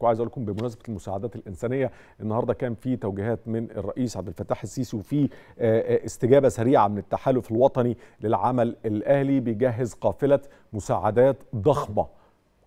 وعايز اقول لكم بمناسبه المساعدات الانسانيه النهارده كان في توجيهات من الرئيس عبد الفتاح السيسي وفي آه، آه، استجابه سريعه من التحالف الوطني للعمل الاهلي بيجهز قافله مساعدات ضخمه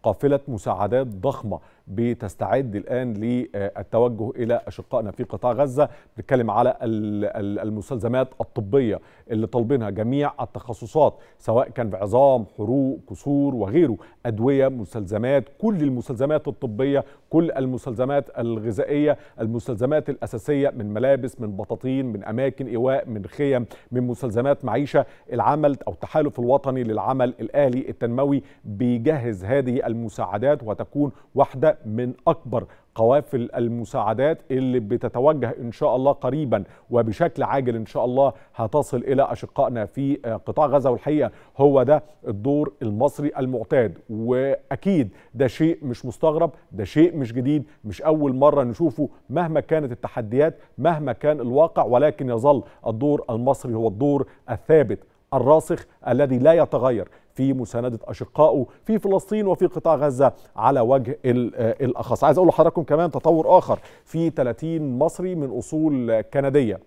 قافله مساعدات ضخمه بتستعد الآن للتوجه إلى أشقائنا في قطاع غزة بنتكلم على المستلزمات الطبية اللي طالبينها جميع التخصصات سواء كان في عظام حروق كسور وغيره أدوية مستلزمات كل المستلزمات الطبية كل المستلزمات الغذائية المستلزمات الأساسية من ملابس من بطاطين من أماكن إيواء من خيم من مستلزمات معيشة العمل أو التحالف الوطني للعمل الآلي التنموي بيجهز هذه المساعدات وتكون واحدة من أكبر قوافل المساعدات اللي بتتوجه إن شاء الله قريبا وبشكل عاجل إن شاء الله هتصل إلى أشقائنا في قطاع غزة والحقيقة هو ده الدور المصري المعتاد وأكيد ده شيء مش مستغرب ده شيء مش جديد مش أول مرة نشوفه مهما كانت التحديات مهما كان الواقع ولكن يظل الدور المصري هو الدور الثابت الراسخ الذي لا يتغير في مساندة أشقائه في فلسطين وفي قطاع غزة على وجه الأخص عايز أقول لحضراتكم كمان تطور آخر في 30 مصري من أصول كندية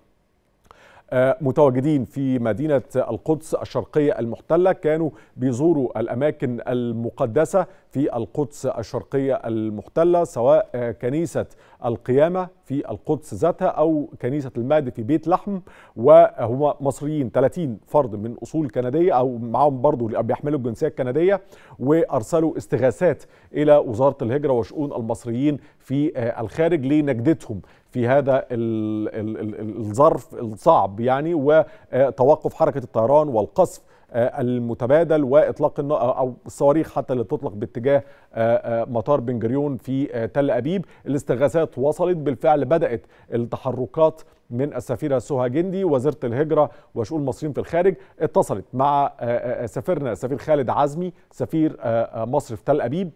متواجدين في مدينة القدس الشرقية المحتلة كانوا بيزوروا الأماكن المقدسة في القدس الشرقية المحتلة سواء كنيسة القيامة في القدس ذاتها أو كنيسة المهد في بيت لحم وهم مصريين 30 فرد من أصول كندية أو معهم برضو بيحملوا الجنسية الكندية وأرسلوا استغاثات إلى وزارة الهجرة وشؤون المصريين في الخارج لنجدتهم في هذا الظرف الصعب يعني وتوقف حركة الطيران والقصف آه، المتبادل واطلاق آه، او الصواريخ حتى اللي تطلق باتجاه آه، مطار بنجريون في تل ابيب الاستغاثات وصلت بالفعل بدات التحركات من السفيرة سوها جندي وزيرة الهجرة وشؤون المصريين في الخارج اتصلت مع سفيرنا السفير خالد عزمي سفير مصر في تل أبيب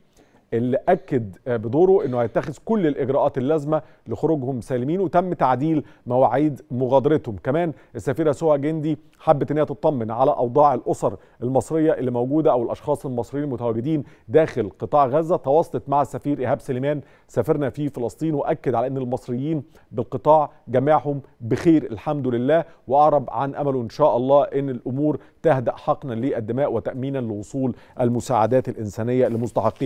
اللي اكد بدوره انه هيتخذ كل الاجراءات اللازمه لخروجهم سالمين وتم تعديل مواعيد مغادرتهم كمان السفيره سوا جندي حبت ان هي تطمن على اوضاع الاسر المصريه اللي موجوده او الاشخاص المصريين المتواجدين داخل قطاع غزه تواصلت مع السفير ايهاب سليمان سافرنا في فلسطين واكد على ان المصريين بالقطاع جميعهم بخير الحمد لله واعرب عن امله ان شاء الله ان الامور تهدا حقنا للدماء وتامينا لوصول المساعدات الانسانيه لمستحقيها